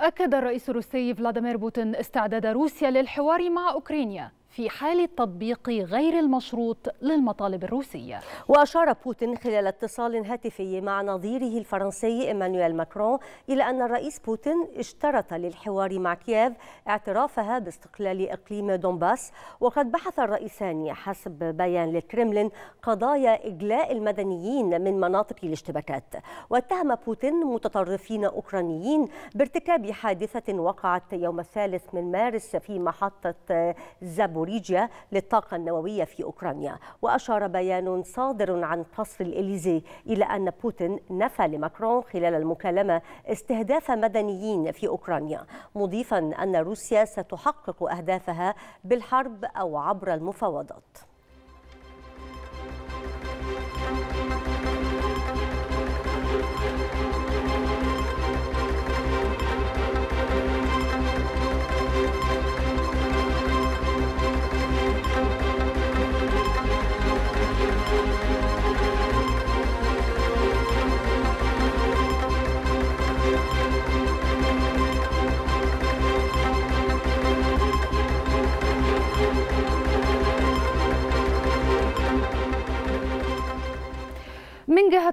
أكد الرئيس الروسي فلاديمير بوتين استعداد روسيا للحوار مع أوكرانيا في حال التطبيق غير المشروط للمطالب الروسية وأشار بوتين خلال اتصال هاتفي مع نظيره الفرنسي إيمانويل ماكرون إلى أن الرئيس بوتين اشترط للحوار مع كييف اعترافها باستقلال إقليم دونباس وقد بحث الرئيسان حسب بيان للكرملين قضايا إجلاء المدنيين من مناطق الاشتباكات واتهم بوتين متطرفين أوكرانيين بارتكاب حادثة وقعت يوم الثالث من مارس في محطة زابور زابوريجيا للطاقة النووية في أوكرانيا وأشار بيان صادر عن قصر الإليزي إلى أن بوتين نفى لماكرون خلال المكالمة استهداف مدنيين في أوكرانيا مضيفا أن روسيا ستحقق أهدافها بالحرب أو عبر المفاوضات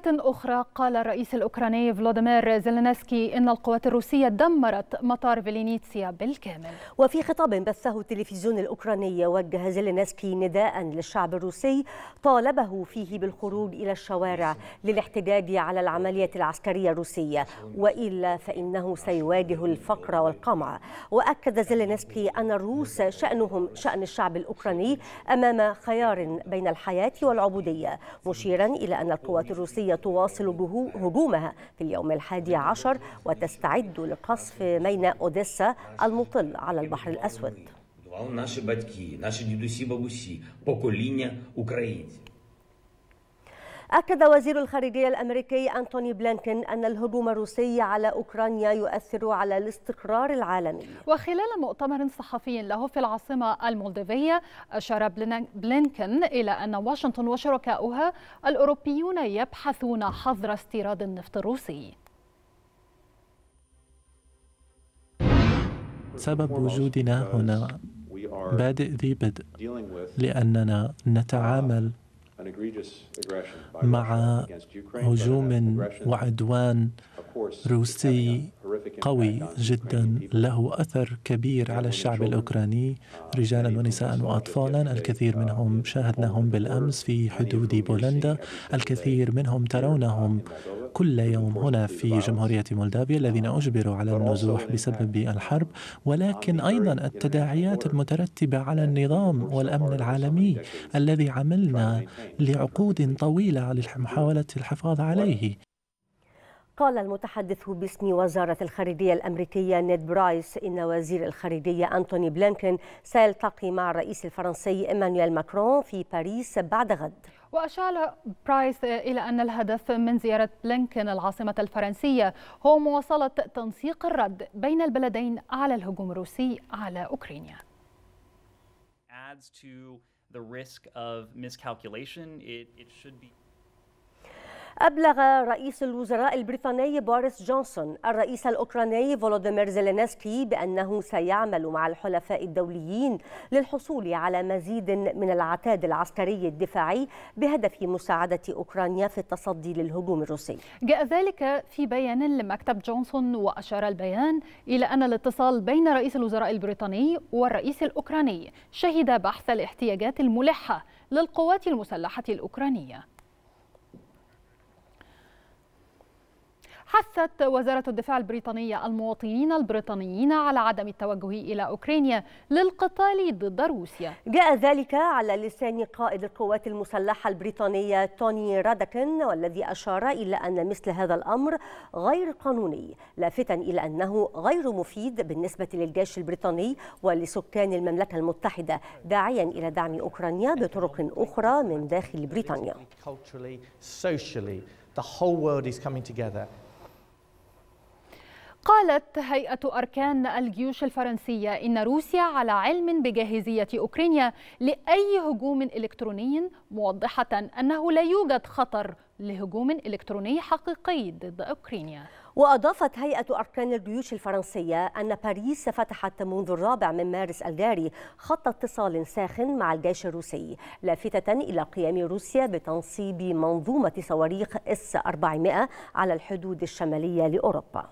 أخرى قال الرئيس الأوكراني فلوديمير زيلينسكي إن القوات الروسية دمرت مطار فيلينيتسيا بالكامل وفي خطاب بثه التلفزيون الأوكراني وجه زيلينسكي نداء للشعب الروسي طالبه فيه بالخروج إلى الشوارع للاحتجاج على العملية العسكرية الروسية وإلا فإنه سيواجه الفقر والقمع وأكد زيلينسكي أن الروس شأنهم شأن الشعب الأوكراني أمام خيار بين الحياة والعبودية مشيرا إلى أن القوات الروسية تواصل هجومها في اليوم الحادي عشر وتستعد لقصف ميناء أوديسا المطل على البحر الأسود. أكد وزير الخارجية الأمريكي أنتوني بلينكن أن الهجوم الروسي على أوكرانيا يؤثر على الاستقرار العالمي وخلال مؤتمر صحفي له في العاصمة المولدفية أشار بلينكن إلى أن واشنطن وشركاؤها الأوروبيون يبحثون حظر استيراد النفط الروسي سبب وجودنا هنا بادئ ذي بدء لأننا نتعامل مع هجوم وعدوان روسي قوي جدا له اثر كبير على الشعب الاوكراني uh, رجالا ونساء واطفالا uh, الكثير منهم شاهدناهم بالامس في حدود بولندا الكثير منهم ترونهم كل يوم هنا في جمهورية مولدافيا الذين أجبروا على النزوح بسبب الحرب ولكن أيضا التداعيات المترتبة على النظام والأمن العالمي الذي عملنا لعقود طويلة على محاولة الحفاظ عليه قال المتحدث باسم وزارة الخارجية الأمريكية نيد برايس إن وزير الخارجية أنتوني بلينكن سيلتقي مع الرئيس الفرنسي إيمانويل ماكرون في باريس بعد غد وأشار برايس إلى أن الهدف من زيارة بلينكن العاصمة الفرنسية هو مواصلة تنسيق الرد بين البلدين على الهجوم الروسي على أوكرانيا. adds to the risk of miscalculation. It, it should be. أبلغ رئيس الوزراء البريطاني بوريس جونسون الرئيس الأوكراني فولوديمير زيلينسكي بأنه سيعمل مع الحلفاء الدوليين للحصول على مزيد من العتاد العسكري الدفاعي بهدف مساعدة أوكرانيا في التصدي للهجوم الروسي جاء ذلك في بيان لمكتب جونسون وأشار البيان إلى أن الاتصال بين رئيس الوزراء البريطاني والرئيس الأوكراني شهد بحث الاحتياجات الملحة للقوات المسلحة الأوكرانية حثت وزارة الدفاع البريطانية المواطنين البريطانيين على عدم التوجه إلى أوكرانيا للقتال ضد روسيا جاء ذلك على لسان قائد القوات المسلحة البريطانية توني رادكن والذي أشار إلى أن مثل هذا الأمر غير قانوني لافتا إلى أنه غير مفيد بالنسبة للجيش البريطاني ولسكان المملكة المتحدة داعيا إلى دعم أوكرانيا بطرق أخرى من داخل بريطانيا The whole world is coming together قالت هيئة أركان الجيوش الفرنسية إن روسيا على علم بجاهزية أوكرانيا لأي هجوم إلكتروني موضحة أنه لا يوجد خطر لهجوم إلكتروني حقيقي ضد أوكرانيا وأضافت هيئة أركان الجيوش الفرنسية أن باريس فتحت منذ الرابع من مارس الجاري خط اتصال ساخن مع الجيش الروسي لافتة إلى قيام روسيا بتنصيب منظومة صواريخ إس 400 على الحدود الشمالية لأوروبا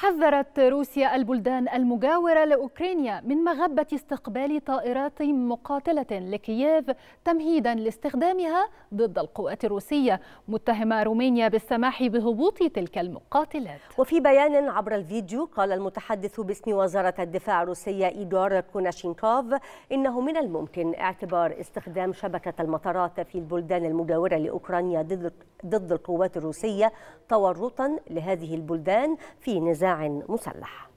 حذرت روسيا البلدان المجاورة لأوكرانيا من مغبة استقبال طائرات مقاتلة لكييف تمهيدا لاستخدامها ضد القوات الروسية متهمة رومانيا بالسماح بهبوط تلك المقاتلات وفي بيان عبر الفيديو قال المتحدث باسم وزارة الدفاع الروسية إيدور كوناشينكوف إنه من الممكن اعتبار استخدام شبكة المطارات في البلدان المجاورة لأوكرانيا ضد القوات الروسية تورطا لهذه البلدان في نزاع مسلح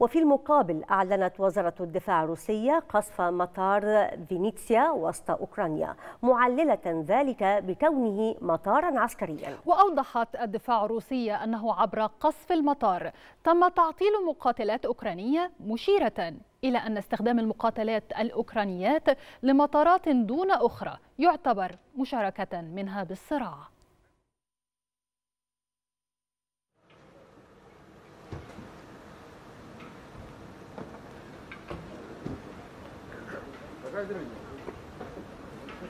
وفي المقابل أعلنت وزارة الدفاع الروسية قصف مطار فينيتسيا وسط أوكرانيا معللة ذلك بكونه مطارا عسكريا وأوضحت الدفاع الروسية أنه عبر قصف المطار تم تعطيل مقاتلات أوكرانية مشيرة إلى أن استخدام المقاتلات الأوكرانيات لمطارات دون أخرى يعتبر مشاركة منها بالصراع Раз, друзі.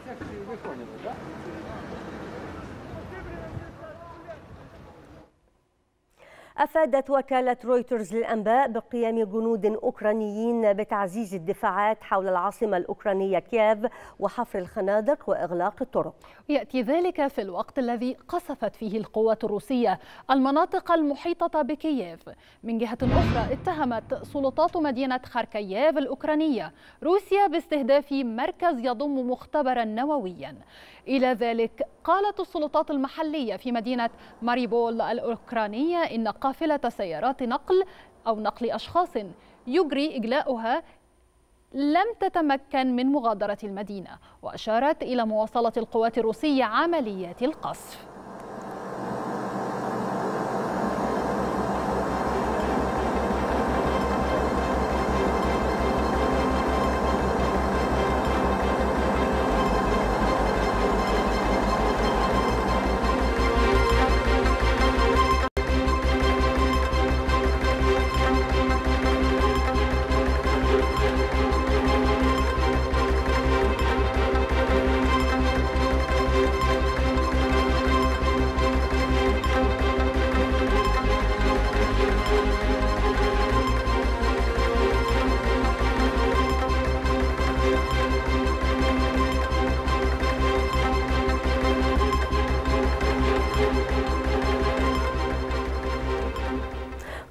Це всі виконано, أفادت وكالة رويترز للأنباء بقيام جنود أوكرانيين بتعزيز الدفاعات حول العاصمة الأوكرانية كييف وحفر الخنادق وإغلاق الطرق يأتي ذلك في الوقت الذي قصفت فيه القوات الروسية المناطق المحيطة بكييف من جهة أخرى اتهمت سلطات مدينة خاركييف الأوكرانية روسيا باستهداف مركز يضم مختبرا نوويا إلى ذلك قالت السلطات المحلية في مدينة ماريبول الأوكرانية إن قافلة سيارات نقل أو نقل أشخاص يجري إجلاؤها لم تتمكن من مغادرة المدينة وأشارت إلى مواصلة القوات الروسية عمليات القصف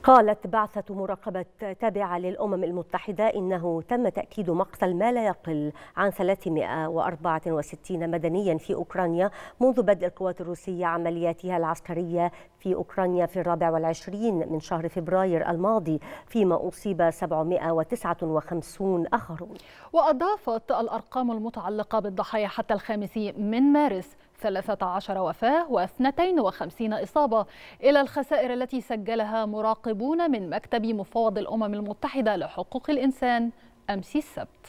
قالت بعثة مراقبة تابعة للأمم المتحدة إنه تم تأكيد مقتل ما لا يقل عن 364 مدنيا في أوكرانيا منذ بدء القوات الروسية عملياتها العسكرية في أوكرانيا في الرابع والعشرين من شهر فبراير الماضي فيما أصيب 759 آخرون وأضافت الأرقام المتعلقة بالضحايا حتى الخامس من مارس 13 وفاة و52 إصابة إلى الخسائر التي سجلها مراقبون من مكتب مفوض الأمم المتحدة لحقوق الإنسان أمس السبت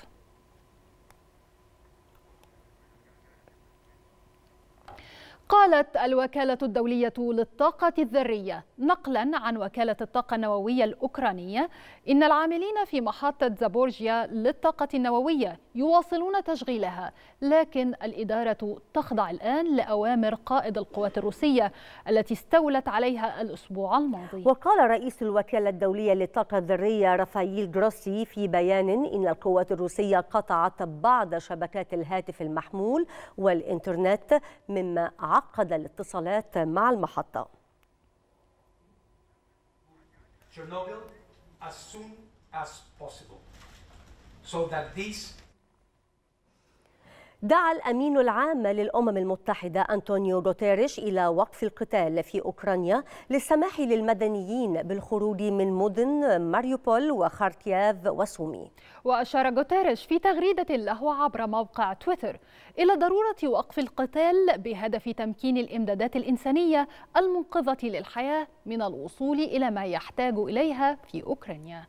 قالت الوكالة الدولية للطاقة الذرية نقلا عن وكالة الطاقة النووية الأوكرانية إن العاملين في محطة زابورجيا للطاقة النووية يواصلون تشغيلها لكن الإدارة تخضع الآن لأوامر قائد القوات الروسية التي استولت عليها الأسبوع الماضي وقال رئيس الوكالة الدولية للطاقة الذرية رافائيل جروسي في بيان إن القوات الروسية قطعت بعض شبكات الهاتف المحمول والإنترنت مما تعقد الاتصالات مع المحطة Chernobyl as soon as possible so that these دعا الأمين العام للأمم المتحدة أنطونيو غوتيريش إلى وقف القتال في أوكرانيا للسماح للمدنيين بالخروج من مدن ماريوبول وخاركياف وسومي وأشار غوتيريش في تغريدة له عبر موقع تويتر إلى ضرورة وقف القتال بهدف تمكين الإمدادات الإنسانية المنقذة للحياة من الوصول إلى ما يحتاج إليها في أوكرانيا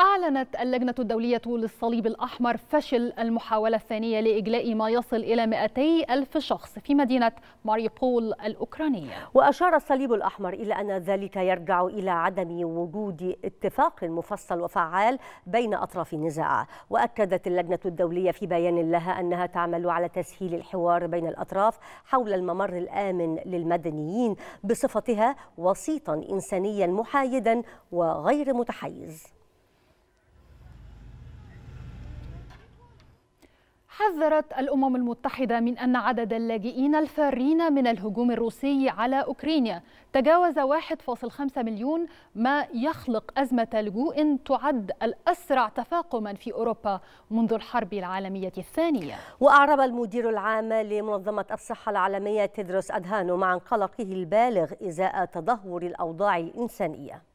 أعلنت اللجنة الدولية للصليب الأحمر فشل المحاولة الثانية لإجلاء ما يصل إلى 200 ألف شخص في مدينة ماريبول الأوكرانية وأشار الصليب الأحمر إلى أن ذلك يرجع إلى عدم وجود اتفاق مفصل وفعال بين أطراف النزاع وأكدت اللجنة الدولية في بيان لها أنها تعمل على تسهيل الحوار بين الأطراف حول الممر الآمن للمدنيين بصفتها وسيطا إنسانيا محايدا وغير متحيز حذرت الأمم المتحدة من أن عدد اللاجئين الفارين من الهجوم الروسي على أوكرانيا تجاوز 1.5 مليون ما يخلق أزمة لجوء تعد الأسرع تفاقما في أوروبا منذ الحرب العالمية الثانية وأعرب المدير العام لمنظمة الصحة العالمية تدرس أدهانو مع قلقه البالغ إزاء تدهور الأوضاع الإنسانية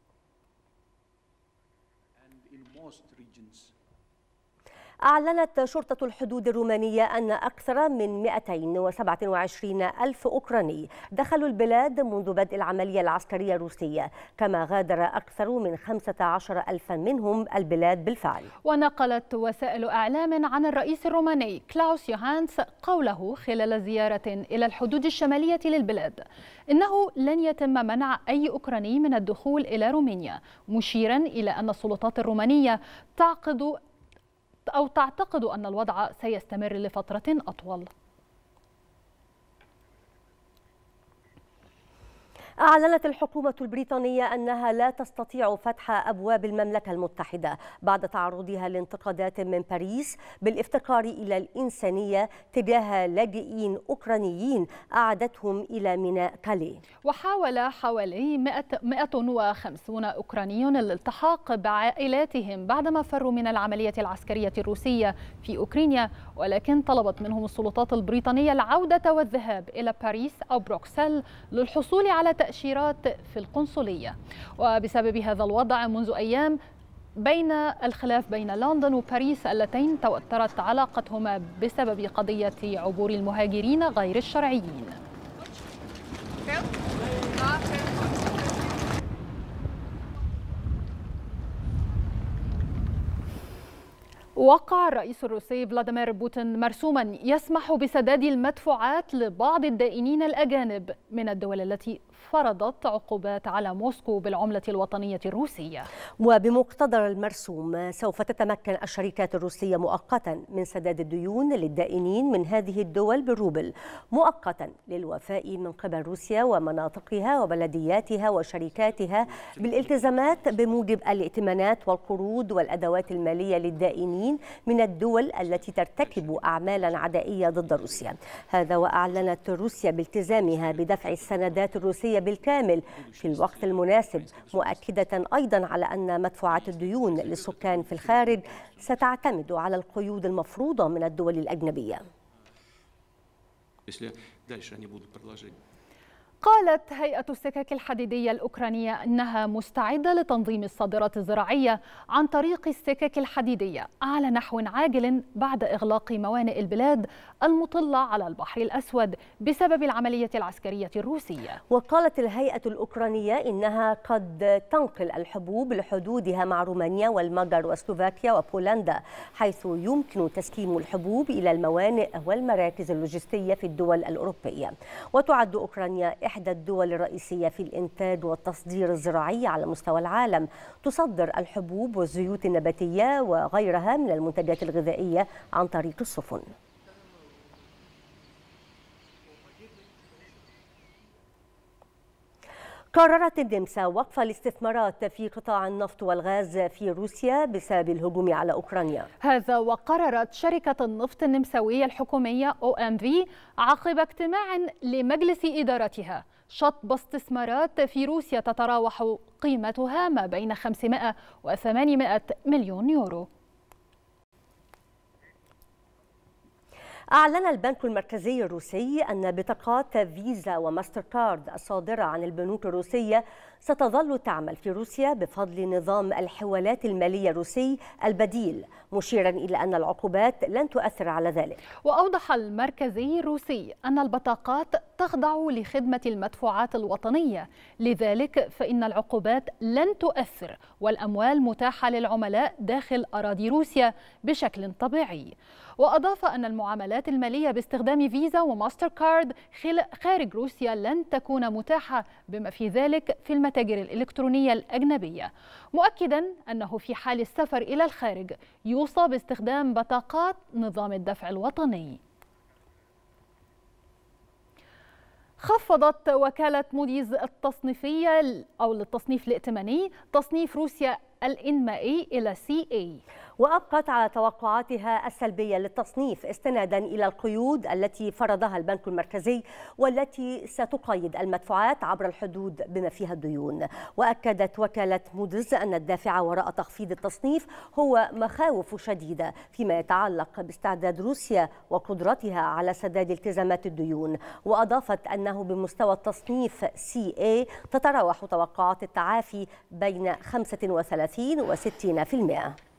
أعلنت شرطة الحدود الرومانية أن أكثر من 227 ألف أوكراني دخلوا البلاد منذ بدء العملية العسكرية الروسية كما غادر أكثر من 15 ألفا منهم البلاد بالفعل ونقلت وسائل إعلام عن الرئيس الروماني كلاوس يوهانس قوله خلال زيارة إلى الحدود الشمالية للبلاد إنه لن يتم منع أي أوكراني من الدخول إلى رومانيا مشيرا إلى أن السلطات الرومانية تعقد أو تعتقد أن الوضع سيستمر لفترة أطول؟ أعلنت الحكومة البريطانية أنها لا تستطيع فتح أبواب المملكة المتحدة بعد تعرضها لانتقادات من باريس بالافتقار إلى الإنسانية تجاه لاجئين أوكرانيين أعدتهم إلى ميناء كالي وحاول حوالي 150 أوكراني الالتحاق بعائلاتهم بعدما فروا من العملية العسكرية الروسية في أوكرانيا ولكن طلبت منهم السلطات البريطانية العودة والذهاب إلى باريس أو بروكسل للحصول على تأشيرات التأشيرات في القنصلية وبسبب هذا الوضع منذ أيام بين الخلاف بين لندن وباريس اللتين توترت علاقتهما بسبب قضية عبور المهاجرين غير الشرعيين وقع الرئيس الروسي فلاديمير بوتين مرسوما يسمح بسداد المدفوعات لبعض الدائنين الأجانب من الدول التي فرضت عقوبات على موسكو بالعملة الوطنية الروسية وبمقتضى المرسوم سوف تتمكن الشركات الروسية مؤقتا من سداد الديون للدائنين من هذه الدول بالروبل مؤقتا للوفاء من قبل روسيا ومناطقها وبلدياتها وشركاتها بالالتزامات بموجب الائتمانات والقروض والأدوات المالية للدائنين من الدول التي ترتكب أعمالا عدائية ضد روسيا هذا وأعلنت روسيا بالتزامها بدفع السندات الروسية الدولية بالكامل في الوقت المناسب مؤكدة أيضا على أن مدفوعات الديون للسكان في الخارج ستعتمد على القيود المفروضة من الدول الأجنبية. قالت هيئة السكك الحديدية الأوكرانية أنها مستعدة لتنظيم الصادرات الزراعية عن طريق السكك الحديدية على نحو عاجل بعد إغلاق موانئ البلاد المطلة على البحر الأسود بسبب العملية العسكرية الروسية وقالت الهيئة الأوكرانية إنها قد تنقل الحبوب لحدودها مع رومانيا والمجر وسلوفاكيا وبولندا حيث يمكن تسليم الحبوب إلى الموانئ والمراكز اللوجستية في الدول الأوروبية وتعد أوكرانيا إحدى الدول الرئيسية في الإنتاج والتصدير الزراعي على مستوى العالم تصدر الحبوب والزيوت النباتية وغيرها من المنتجات الغذائية عن طريق السفن قررت النمسا وقف الاستثمارات في قطاع النفط والغاز في روسيا بسبب الهجوم على أوكرانيا هذا وقررت شركة النفط النمساوية الحكومية OMV عقب اجتماع لمجلس إدارتها شطب استثمارات في روسيا تتراوح قيمتها ما بين 500 و 800 مليون يورو أعلن البنك المركزي الروسي أن بطاقات فيزا وماستر كارد الصادرة عن البنوك الروسية ستظل تعمل في روسيا بفضل نظام الحوالات المالية الروسي البديل مشيرا إلى أن العقوبات لن تؤثر على ذلك وأوضح المركزي الروسي أن البطاقات تخضع لخدمة المدفوعات الوطنية لذلك فإن العقوبات لن تؤثر والأموال متاحة للعملاء داخل أراضي روسيا بشكل طبيعي وأضاف أن المعاملات المالية باستخدام فيزا وماستر كارد خارج روسيا لن تكون متاحة بما في ذلك في المتاجر الإلكترونية الأجنبية مؤكدا أنه في حال السفر إلى الخارج يوصى باستخدام بطاقات نظام الدفع الوطني خفضت وكالة موديز التصنيفية أو للتصنيف الائتماني تصنيف روسيا الإنمائي إلى سي اي وأبقت على توقعاتها السلبية للتصنيف استنادا إلى القيود التي فرضها البنك المركزي والتي ستقيد المدفوعات عبر الحدود بما فيها الديون وأكدت وكالة مودز أن الدافع وراء تخفيض التصنيف هو مخاوف شديدة فيما يتعلق باستعداد روسيا وقدرتها على سداد التزامات الديون وأضافت أنه بمستوى التصنيف سي اي تتراوح توقعات التعافي بين 35 و 60%